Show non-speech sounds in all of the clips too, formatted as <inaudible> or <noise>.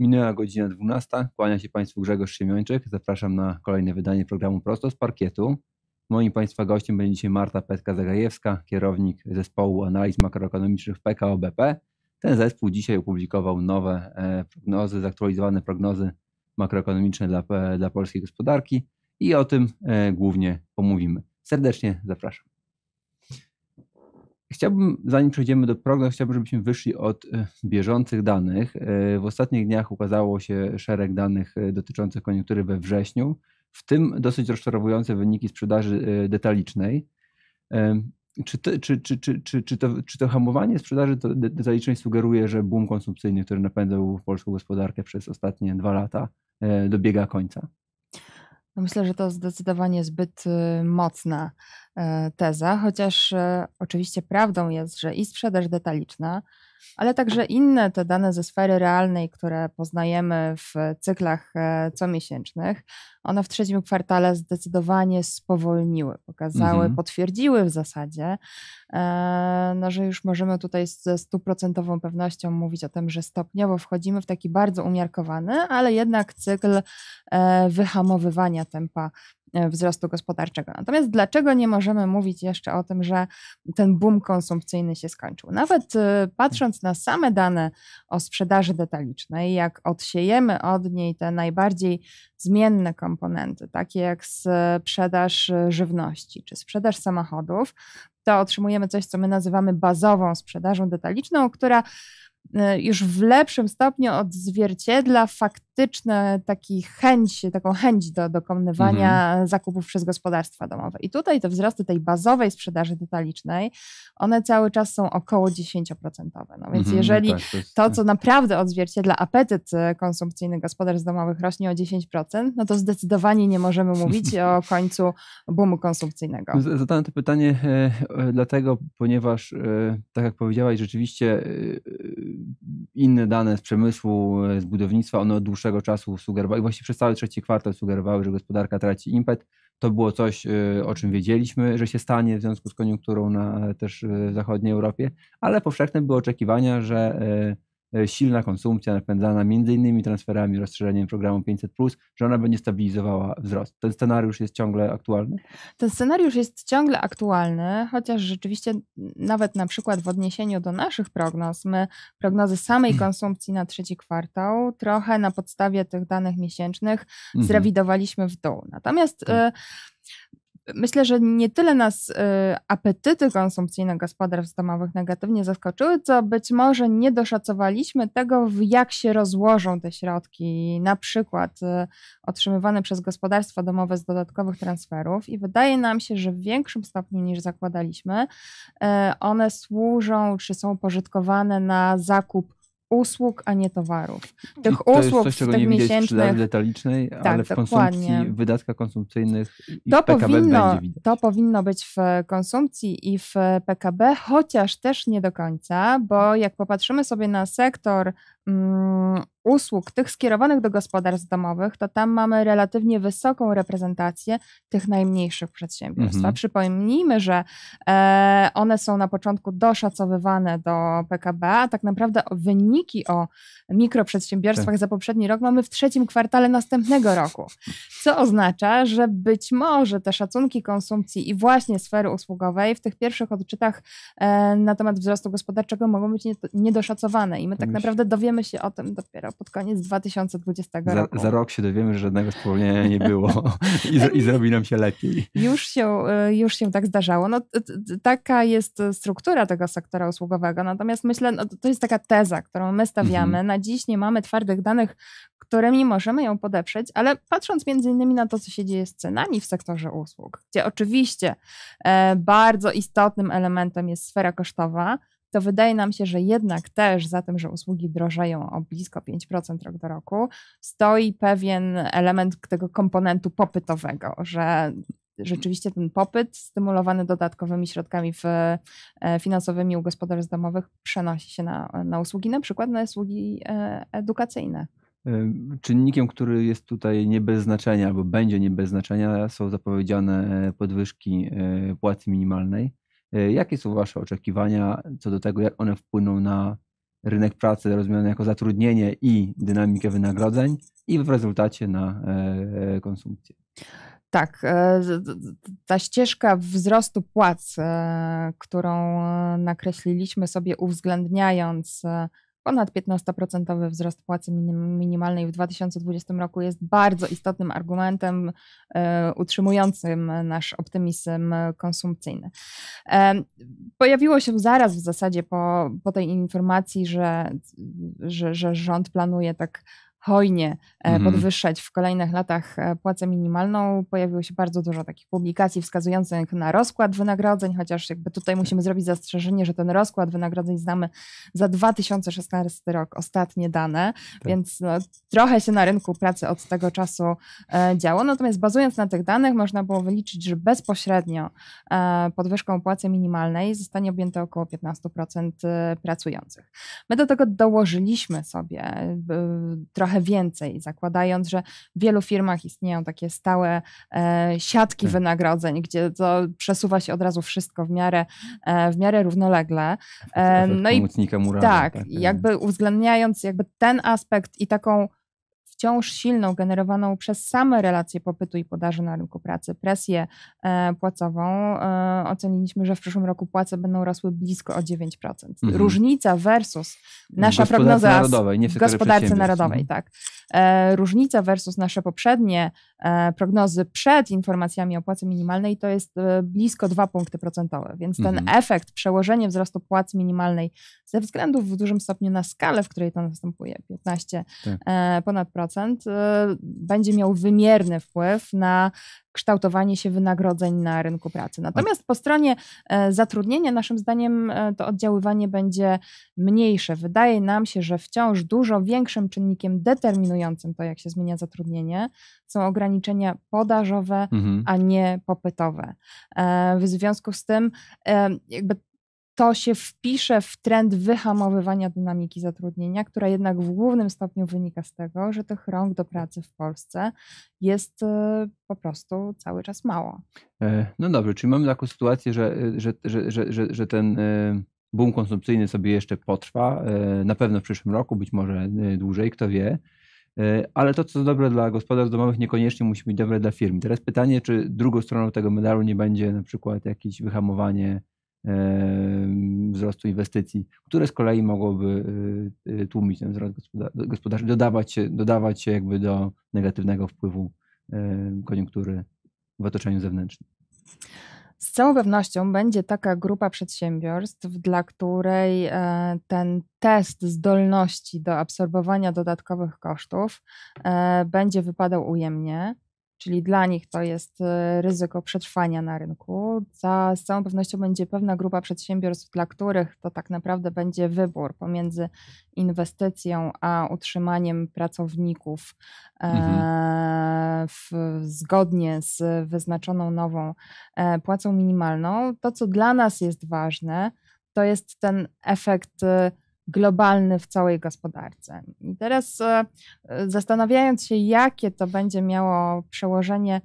Minęła godzina 12. Kłania się Państwu Grzegorz Siemiończyk. Zapraszam na kolejne wydanie programu Prosto z Parkietu. Moim Państwa gościem będzie dzisiaj Marta Petka-Zagajewska, kierownik zespołu analiz makroekonomicznych PKO BP. Ten zespół dzisiaj opublikował nowe e, prognozy, zaktualizowane prognozy makroekonomiczne dla, e, dla polskiej gospodarki i o tym e, głównie pomówimy. Serdecznie zapraszam. Chciałbym, zanim przejdziemy do prognoz, chciałbym, żebyśmy wyszli od e, bieżących danych. E, w ostatnich dniach ukazało się szereg danych e, dotyczących koniunktury we wrześniu, w tym dosyć rozczarowujące wyniki sprzedaży detalicznej. Czy, czy, czy, czy, czy, czy, to, czy to hamowanie sprzedaży detalicznej sugeruje, że boom konsumpcyjny, który napędzał polską gospodarkę przez ostatnie dwa lata, dobiega końca? No myślę, że to zdecydowanie zbyt mocne. E, teza, chociaż e, oczywiście prawdą jest, że i sprzedaż detaliczna, ale także inne te dane ze sfery realnej, które poznajemy w cyklach e, comiesięcznych, one w trzecim kwartale zdecydowanie spowolniły, pokazały, mhm. potwierdziły w zasadzie, no, że już możemy tutaj ze stuprocentową pewnością mówić o tym, że stopniowo wchodzimy w taki bardzo umiarkowany, ale jednak cykl wyhamowywania tempa E, wzrostu gospodarczego. Natomiast dlaczego nie możemy mówić jeszcze o tym, że ten boom konsumpcyjny się skończył? Nawet e, patrząc na same dane o sprzedaży detalicznej, jak odsiejemy od niej te najbardziej zmienne komponenty, takie jak sprzedaż e, żywności czy sprzedaż samochodów, to otrzymujemy coś, co my nazywamy bazową sprzedażą detaliczną, która Y, już w lepszym stopniu odzwierciedla faktyczne taki chęć, taką chęć do dokonywania mhm. zakupów przez gospodarstwa domowe. I tutaj te wzrosty tej bazowej sprzedaży detalicznej, one cały czas są około 10%. No więc mhm, no jeżeli tak, to, jest, to, tak. co naprawdę odzwierciedla apetyt y, konsumpcyjny gospodarstw domowych rośnie o 10%, no to zdecydowanie nie możemy <laughs> mówić o końcu boomu konsumpcyjnego. Zadałem to pytanie e, e, dlatego, ponieważ e, tak jak powiedziałaś, rzeczywiście inne dane z przemysłu, e, z budownictwa, one od dłuższego czasu sugerowały, właściwie przez cały trzeci kwartał sugerowały, że gospodarka traci impet. To było coś, e, o czym wiedzieliśmy, że się stanie w związku z koniunkturą na też e, w zachodniej Europie, ale powszechne były oczekiwania, że E, silna konsumpcja napędzana m.in. transferami, rozszerzeniem programu 500, że ona będzie stabilizowała wzrost. Ten scenariusz jest ciągle aktualny? Ten scenariusz jest ciągle aktualny, chociaż rzeczywiście nawet na przykład w odniesieniu do naszych prognoz, my prognozy samej mhm. konsumpcji na trzeci kwartał trochę na podstawie tych danych miesięcznych mhm. zrewidowaliśmy w dół. Natomiast. Tak. E, myślę, że nie tyle nas y, apetyty konsumpcyjne gospodarstw domowych negatywnie zaskoczyły, co być może nie doszacowaliśmy tego, jak się rozłożą te środki, na przykład y, otrzymywane przez gospodarstwa domowe z dodatkowych transferów, i wydaje nam się, że w większym stopniu niż zakładaliśmy, y, one służą czy są pożytkowane na zakup usług, a nie towarów. Tych to usług jest coś, tych nie miesięcznych. detalicznej, tak, ale w konsumpcji, dokładnie. wydatkach konsumpcyjnych i to w PKB powinno, będzie widać. To powinno być w konsumpcji i w PKB, chociaż też nie do końca, bo jak popatrzymy sobie na sektor Mm, usług, tych skierowanych do gospodarstw domowych, to tam mamy relatywnie wysoką reprezentację tych najmniejszych przedsiębiorstw. Mhm. Przypomnijmy, że e, one są na początku doszacowywane do PKB, a tak naprawdę wyniki o mikroprzedsiębiorstwach tak. za poprzedni rok mamy w trzecim kwartale następnego roku, co oznacza, że być może te szacunki konsumpcji i właśnie sfery usługowej w tych pierwszych odczytach e, na temat wzrostu gospodarczego mogą być niedoszacowane i my tak naprawdę dowiemy dowiemy się o tym dopiero pod koniec 2020 za, roku. Za rok się dowiemy, że żadnego spowolnienia nie było I, z, i zrobi nam się lepiej. Już się, e, już się tak zdarzało. No, taka jest struktura tego sektora usługowego, natomiast myślę, no, to jest taka teza, którą my stawiamy. Mhm. Na dziś nie mamy twardych danych, którymi możemy ją podeprzeć, ale patrząc między innymi na to, co się dzieje z cenami w sektorze usług, gdzie oczywiście e, bardzo istotnym elementem jest sfera kosztowa, to wydaje nam się, że jednak też za tym, że usługi drożeją o blisko 5% rok do roku, stoi pewien element tego komponentu popytowego, że rzeczywiście ten popyt stymulowany dodatkowymi środkami w, e, finansowymi u gospodarstw domowych przenosi się na, na usługi, na przykład na usługi e, edukacyjne. E, czynnikiem, który jest tutaj nie bez znaczenia albo będzie nie bez znaczenia, są zapowiedziane podwyżki płacy minimalnej. E, jakie są Wasze oczekiwania co do tego, jak one wpłyną na rynek pracy rozumiany jako zatrudnienie i dynamikę wynagrodzeń i w rezultacie na e, konsumpcję? Tak, e, ta ścieżka wzrostu płac, którą nakreśliliśmy sobie uwzględniając Ponad 15% wzrost płacy minimalnej w 2020 roku jest bardzo istotnym argumentem e, utrzymującym nasz optymizm konsumpcyjny. E, pojawiło się zaraz w zasadzie po, po tej informacji, że, że, że rząd planuje tak hojnie e, mhm. podwyższać w kolejnych latach e, płacę minimalną. Pojawiło się bardzo dużo takich publikacji wskazujących na rozkład wynagrodzeń, chociaż jakby tutaj musimy zrobić zastrzeżenie, że ten rozkład wynagrodzeń znamy za 2016 rok, ostatnie dane, tak. więc no, trochę się na rynku pracy od tego czasu e, działo. Natomiast bazując na tych danych można było wyliczyć, że bezpośrednio podwyżką płacy minimalnej zostanie objęte około 15% pracujących. My do tego dołożyliśmy sobie trochę trochę więcej, zakładając, że w wielu firmach istnieją takie stałe e, siatki tak. wynagrodzeń, gdzie to przesuwa się od razu wszystko w miarę, e, w miarę równolegle. E, no i tak, tak, jakby tak. uwzględniając jakby ten aspekt i taką wciąż silną, generowaną przez same relacje popytu i podaży na rynku pracy, presję e, płacową, e, oceniliśmy, że w przyszłym roku płace będą rosły blisko o 9%. Mhm. Różnica versus nasza prognoza narodowej, w gospodarce narodowej, no. tak. E, różnica versus nasze poprzednie e, prognozy przed informacjami o płacy minimalnej to jest e, blisko 2 punkty procentowe, więc ten mhm. efekt, przełożenie wzrostu płacy minimalnej ze względu w dużym stopniu na skalę, w której to następuje, 15 tak. ponad procent, będzie miał wymierny wpływ na kształtowanie się wynagrodzeń na rynku pracy. Natomiast po stronie e, zatrudnienia, naszym zdaniem, e, to oddziaływanie będzie mniejsze. Wydaje nam się, że wciąż dużo większym czynnikiem determinującym to, jak się zmienia zatrudnienie, są ograniczenia podażowe, mhm. a nie popytowe. E, w związku z tym, jakby to się wpisze w trend wyhamowywania dynamiki zatrudnienia, która jednak w głównym stopniu wynika z tego, że tych rąk do pracy w Polsce jest y, po prostu cały czas mało. E, no dobrze, czyli mamy taką sytuację, że, y, że, że, że, że, że ten y, boom konsumpcyjny sobie jeszcze potrwa, e, na pewno w przyszłym roku, być może dłużej, kto wie. E, ale to, co dobre dla gospodarstw domowych, niekoniecznie musi być dobre dla firm. Teraz pytanie, czy drugą stroną tego medalu nie będzie na przykład jakieś wyhamowanie wzrostu inwestycji, które z kolei mogłoby y, y, tłumić ten wzrost gospodarczy, dodawać, dodawać się jakby do negatywnego wpływu koniunktury w otoczeniu zewnętrznym. Z całą pewnością będzie taka grupa przedsiębiorstw, dla której e, ten test zdolności do absorbowania dodatkowych kosztów e, będzie wypadał ujemnie czyli dla nich to jest e, ryzyko przetrwania na rynku. Za, z całą pewnością będzie pewna grupa przedsiębiorstw, dla których to tak naprawdę będzie wybór pomiędzy inwestycją a utrzymaniem pracowników e, mhm. w, zgodnie z wyznaczoną nową e, płacą minimalną. To, co dla nas jest ważne, to jest ten efekt globalny w całej gospodarce. I teraz e, zastanawiając się, jakie to będzie miało przełożenie,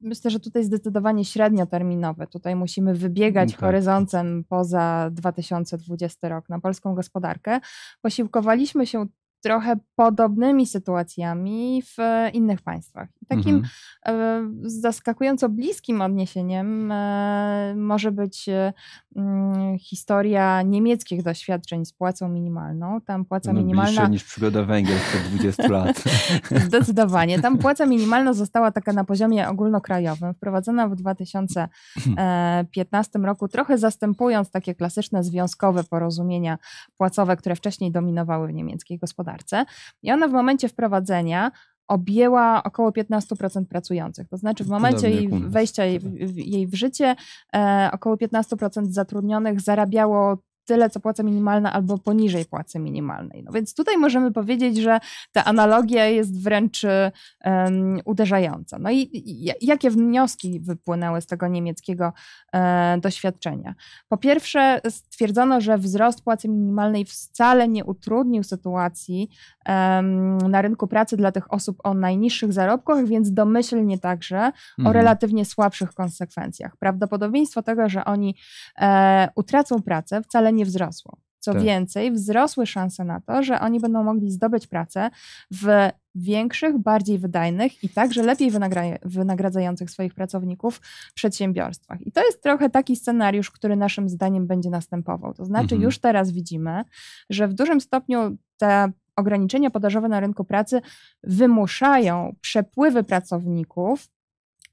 myślę, że tutaj zdecydowanie średnioterminowe. Tutaj musimy wybiegać mm, tak. horyzontem poza 2020 rok na polską gospodarkę. Posiłkowaliśmy się trochę podobnymi sytuacjami w innych państwach. Takim mhm. E, zaskakująco bliskim odniesieniem e, może być e, mm, historia niemieckich doświadczeń z płacą minimalną. Tam płaca no, minimalna. niż przygoda Węgier sprzed 20 lat. Zdecydowanie. Tam płaca minimalna została taka na poziomie ogólnokrajowym, wprowadzona w 2015 roku, trochę zastępując takie klasyczne związkowe porozumienia płacowe, które wcześniej dominowały w niemieckiej gospodarce gospodarce. I ona w momencie wprowadzenia objęła około 15% pracujących. To znaczy w momencie jej wejścia jej, jej w życie e, około 15% zatrudnionych zarabiało tyle co płaca minimalna albo poniżej płacy minimalnej. No więc tutaj możemy powiedzieć, że ta analogia jest wręcz um, uderzająca. No i, i jakie wnioski wypłynęły z tego niemieckiego e, doświadczenia? Po pierwsze stwierdzono, że wzrost płacy minimalnej wcale nie utrudnił sytuacji um, na rynku pracy dla tych osób o najniższych zarobkach, więc domyślnie także mhm. o relatywnie słabszych konsekwencjach. Prawdopodobieństwo tego, że oni e, utracą pracę wcale nie wzrosło. Co tak. więcej, wzrosły szanse na to, że oni będą mogli zdobyć pracę w większych, bardziej wydajnych i także lepiej wynagra- wynagradzających swoich pracowników przedsiębiorstwach. I to jest trochę taki scenariusz, który naszym zdaniem będzie następował. To znaczy, mhm. już teraz widzimy, że w dużym stopniu te ograniczenia podażowe na rynku pracy wymuszają przepływy pracowników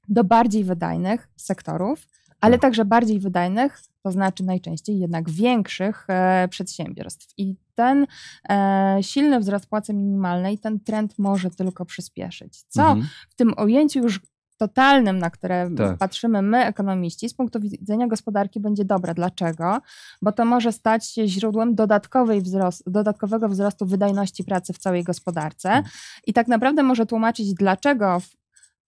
do bardziej wydajnych sektorów ale tak. także bardziej wydajnych, to znaczy najczęściej jednak większych e, przedsiębiorstw. I ten e, silny wzrost płacy minimalnej, ten trend może tylko przyspieszyć. Co mhm. w tym ujęciu już totalnym, na które tak. patrzymy my, ekonomiści, z punktu widzenia gospodarki będzie dobre. Dlaczego? Bo to może stać się źródłem dodatkowej wzrost, dodatkowego wzrostu wydajności pracy w całej gospodarce mhm. i tak naprawdę może tłumaczyć, dlaczego w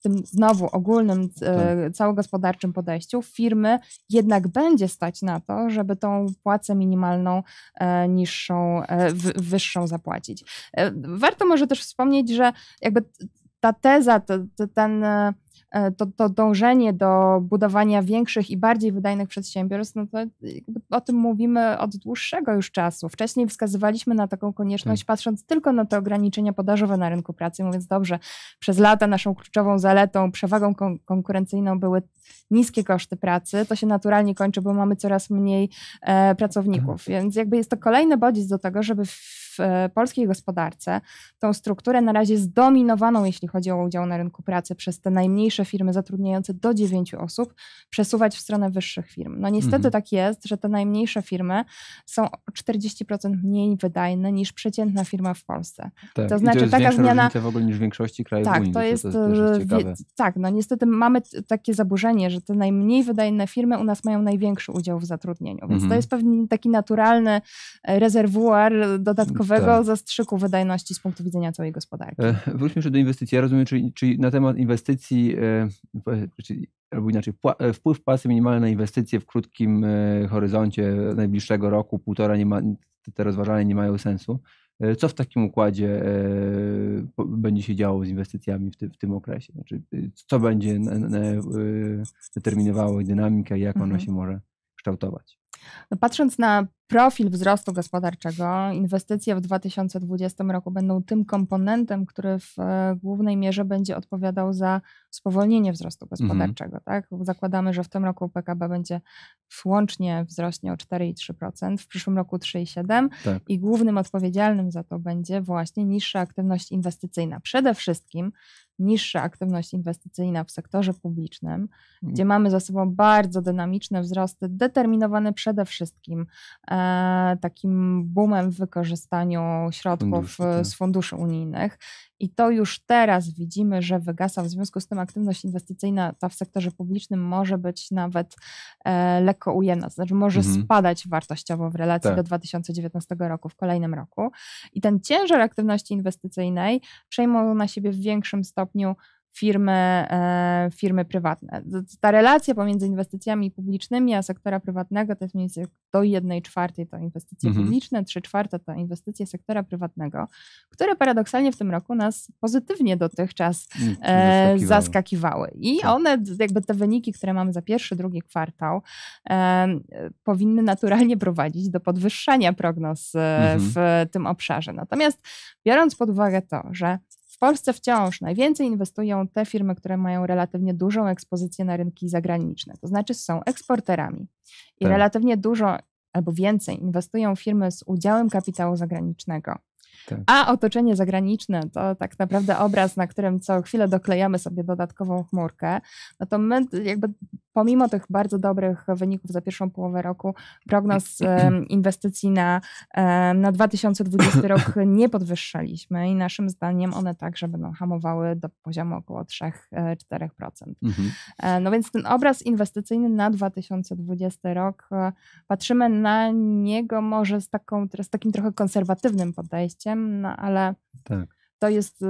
tym znowu ogólnym, e, tak. całogospodarczym podejściu firmy jednak będzie stać na to, żeby tą płacę minimalną e, niższą, e, wyższą zapłacić. Warto może też wspomnieć, że jakby ta teza, ten E, to, to dążenie do budowania większych i bardziej wydajnych przedsiębiorstw, no to o tym mówimy od dłuższego już czasu. Wcześniej wskazywaliśmy na taką konieczność, tak. patrząc tylko na te ograniczenia podażowe na rynku pracy, mówiąc dobrze, przez lata naszą kluczową zaletą, przewagą kon konkurencyjną były niskie koszty pracy, to się naturalnie kończy, bo mamy coraz mniej e, pracowników. Mhm. Więc jakby jest to kolejny bodziec do tego, żeby w e, polskiej gospodarce tą strukturę na razie zdominowaną, jeśli chodzi o udział na rynku pracy przez te najmniejsze firmy zatrudniające do dziewięciu osób, przesuwać w stronę wyższych firm. No niestety mhm. tak jest, że te najmniejsze firmy są o 40% mniej wydajne niż przeciętna firma w Polsce. Tak. To znaczy to taka zmiana w ogóle niż w większości krajów tak, Unii. To jest, to, to jest e, wie... tak, no niestety mamy takie zaburzenia wrażenie, że te najmniej wydajne firmy u nas mają największy udział w zatrudnieniu. Więc mhm. to jest pewnie taki naturalny e, rezerwuar e, dodatkowego tak. zastrzyku wydajności z punktu widzenia całej gospodarki. E, wróćmy jeszcze do inwestycji. Ja rozumiem, czyli, czyli na temat inwestycji, czyli albo inaczej, wpływ pasy minimalny na inwestycje w krótkim horyzoncie najbliższego roku, półtora, nie ma, te rozważania nie mają sensu. E, co w takim układzie e, będzie się działo z inwestycjami w, w tym okresie? Znaczy, e, co będzie determinowało dynamikę, jak ona mhm. się może kształtować? No, patrząc na profil wzrostu gospodarczego, inwestycje w 2020 roku będą tym komponentem, który w e, głównej mierze będzie odpowiadał za spowolnienie wzrostu mhm. gospodarczego. Mhm. Tak? Zakładamy, że w tym roku PKB będzie łącznie wzrośnie o 4,3%, w przyszłym roku 3,7% tak. i głównym odpowiedzialnym za to będzie właśnie niższa aktywność inwestycyjna. Przede wszystkim niższa aktywność inwestycyjna w sektorze publicznym, mhm. gdzie mamy za sobą bardzo dynamiczne wzrosty, determinowane przede wszystkim e, takim boomem w wykorzystaniu środków Fundusz, tak. z funduszy unijnych. I to już teraz widzimy, że wygasa. W związku z tym aktywność inwestycyjna ta w sektorze publicznym może być nawet e, lekko ujemna, to znaczy może mhm. spadać wartościowo w relacji tak. do 2019 roku, w kolejnym roku. I ten ciężar aktywności inwestycyjnej przejmą na siebie w większym stopniu firmy, e, firmy prywatne. Ta relacja pomiędzy inwestycjami publicznymi a sektora prywatnego to jest mniej więcej do jednej czwartej to inwestycje mhm. publiczne, trzy czwarte to inwestycje sektora prywatnego, które paradoksalnie w tym roku nas pozytywnie dotychczas e, zaskakiwały. zaskakiwały. I tak. one, jakby te wyniki, które mamy za pierwszy, drugi kwartał, e, powinny naturalnie prowadzić do podwyższania prognoz mhm. w tym obszarze. Natomiast biorąc pod uwagę to, że Polsce wciąż najwięcej inwestują te firmy, które mają relatywnie dużą ekspozycję na rynki zagraniczne, to znaczy są eksporterami i tak. relatywnie dużo albo więcej inwestują firmy z udziałem kapitału zagranicznego. Tak. A otoczenie zagraniczne to tak naprawdę obraz, na którym co chwilę doklejamy sobie dodatkową chmurkę. No to my jakby pomimo tych bardzo dobrych wyników za pierwszą połowę roku, prognoz <clears throat> inwestycji na, na 2020 rok <clears throat> nie podwyższaliśmy i naszym zdaniem one także będą no hamowały do poziomu około 3-4%. E, mhm. e, no więc ten obraz inwestycyjny na 2020 rok, e, patrzymy na niego może z, taką, z takim trochę konserwatywnym podejściem, no ale. Tak to jest y,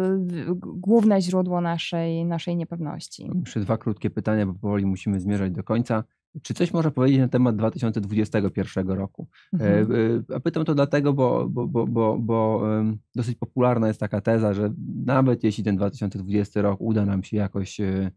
główne źródło naszej, naszej niepewności. Jeszcze dwa krótkie pytania, bo powoli musimy zmierzać do końca. Czy coś może powiedzieć na temat 2021 roku? E, mhm. E, a pytam to dlatego, bo, bo, bo, bo, bo dosyć popularna jest taka teza, że nawet jeśli ten 2020 rok uda nam się jakoś e,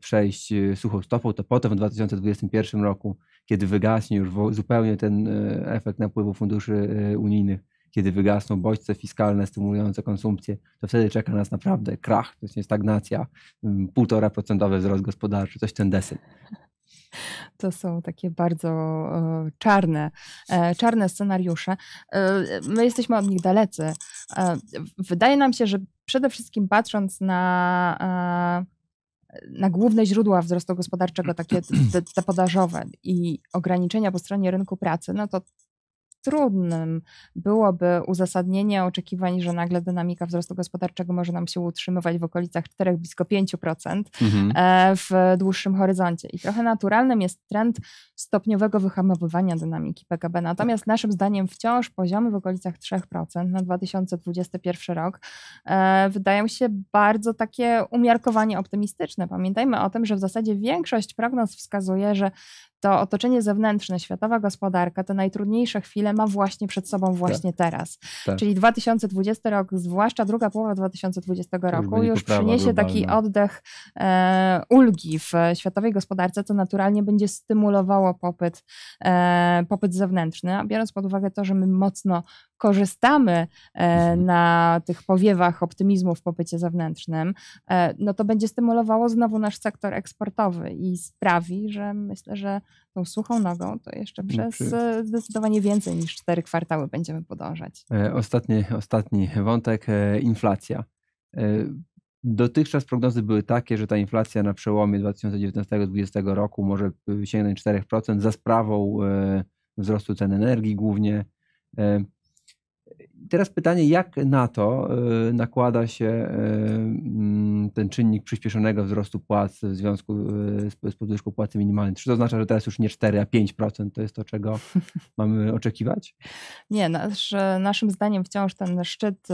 przejść suchą stopą, to potem w 2021 roku, kiedy wygaśnie już zupełnie ten efekt napływu funduszy unijnych, kiedy wygasną bodźce fiskalne stymulujące konsumpcję, to wtedy czeka nas naprawdę krach, to jest stagnacja, mm, procentowy wzrost gospodarczy, coś ten deseń. To są takie bardzo e, czarne, e, czarne scenariusze. E, my jesteśmy od nich dalecy. Wydaje nam się, że przede wszystkim patrząc na, na główne źródła wzrostu gospodarczego, takie te, te podażowe i ograniczenia po stronie rynku pracy, no to trudnym byłoby uzasadnienie oczekiwań, że nagle dynamika wzrostu gospodarczego może nam się utrzymywać w okolicach 4, blisko 5% mhm. E, w dłuższym horyzoncie. I trochę naturalnym jest trend stopniowego wyhamowywania dynamiki PKB. Natomiast tak. naszym zdaniem wciąż poziomy w okolicach 3% na 2021 rok e, wydają się bardzo takie umiarkowanie optymistyczne. Pamiętajmy o tym, że w zasadzie większość prognoz wskazuje, że to otoczenie zewnętrzne, światowa gospodarka, te najtrudniejsze chwile ma właśnie przed sobą tak. właśnie tak. teraz. Tak. Czyli 2020 rok, zwłaszcza druga połowa 2020 roku, już przyniesie taki oddech e, ulgi w światowej gospodarce, co naturalnie będzie stymulowało popyt, e, popyt zewnętrzny, a biorąc pod uwagę to, że my mocno korzystamy e, mhm. na tych powiewach optymizmu w popycie zewnętrznym, e, no to będzie stymulowało znowu nasz sektor eksportowy i sprawi, że myślę, że tą suchą nogą to jeszcze no, przez e, zdecydowanie więcej niż cztery kwartały będziemy podążać. Ostatni, ostatni wątek, inflacja. Dotychczas prognozy były takie, że ta inflacja na przełomie 2019-2020 roku może sięgnąć 4% za sprawą wzrostu cen energii głównie teraz pytanie, jak na to y, nakłada się y, mm, ten czynnik przyspieszonego wzrostu płac w związku y, z podwyżką płacy minimalnej? Czy to oznacza, że teraz już nie 4, a 5% to jest to, czego <laughs> mamy oczekiwać? Nie, nasz, naszym zdaniem wciąż ten szczyt,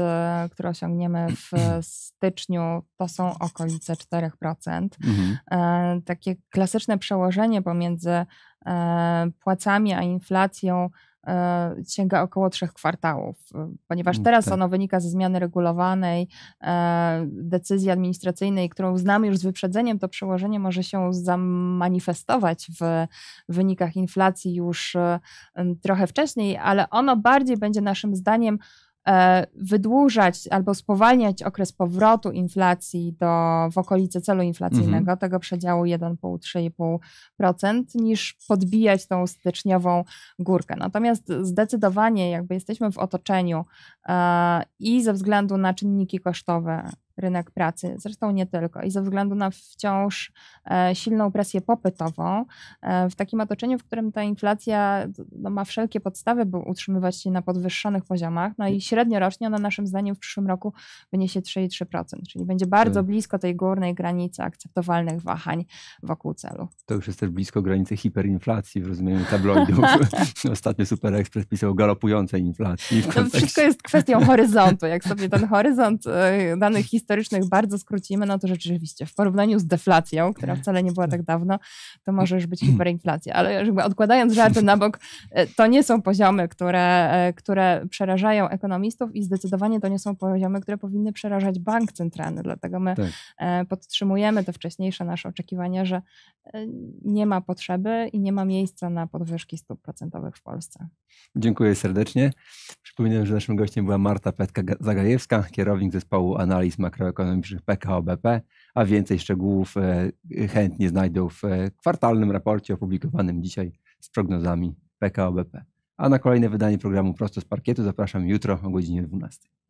który osiągniemy w styczniu, to są okolice 4%. Mhm. E, takie klasyczne przełożenie pomiędzy e, płacami a inflacją E, sięga około trzech kwartałów, e, ponieważ mm, teraz tak. ono wynika ze zmiany regulowanej e, decyzji administracyjnej, którą znamy już z wyprzedzeniem, to przełożenie może się zamanifestować w wynikach inflacji już trochę wcześniej, ale ono bardziej będzie naszym zdaniem E, wydłużać albo spowalniać okres powrotu inflacji do, w okolice celu inflacyjnego, mhm. tego przedziału 1,5-3,5%, niż podbijać tą styczniową górkę. Natomiast zdecydowanie jakby jesteśmy w otoczeniu e, i ze względu na czynniki kosztowe rynek pracy, zresztą nie tylko. I ze względu na wciąż e, silną presję popytową, e, w takim otoczeniu, w którym ta inflacja no, ma wszelkie podstawy, by utrzymywać się na podwyższonych poziomach, no i średnio rocznie ona naszym zdaniem w przyszłym roku wyniesie 3,3%, czyli będzie bardzo hmm. blisko tej górnej granicy akceptowalnych wahań wokół celu. To już jest też blisko granicy hiperinflacji w rozumieniu tabloidów. <laughs> <laughs> Ostatnio Super Express pisał galopującej inflacji. To wszystko jest kwestią horyzontu. Jak sobie ten horyzont e, danych historii historycznych bardzo skrócimy, no to rzeczywiście w porównaniu z deflacją, która wcale nie była tak dawno, to może już być mhm. hiperinflacja. Ale jakby odkładając żarty na bok, e, to nie są poziomy, które, e, które przerażają ekonomistów i zdecydowanie to nie są poziomy, które powinny przerażać bank centralny. Dlatego my tak. E, podtrzymujemy te wcześniejsze nasze oczekiwania, że nie ma potrzeby i nie ma miejsca na podwyżki stóp procentowych w Polsce. Dziękuję serdecznie. Przypominam, że naszym gościem była Marta Petka-Zagajewska, kierownik zespołu analiz makroekonomicznych PKOBP, a więcej szczegółów e, chętnie znajdą w e, kwartalnym raporcie opublikowanym dzisiaj z prognozami PKOBP. A na kolejne wydanie programu Prosto z Parkietu zapraszam jutro o godzinie 12.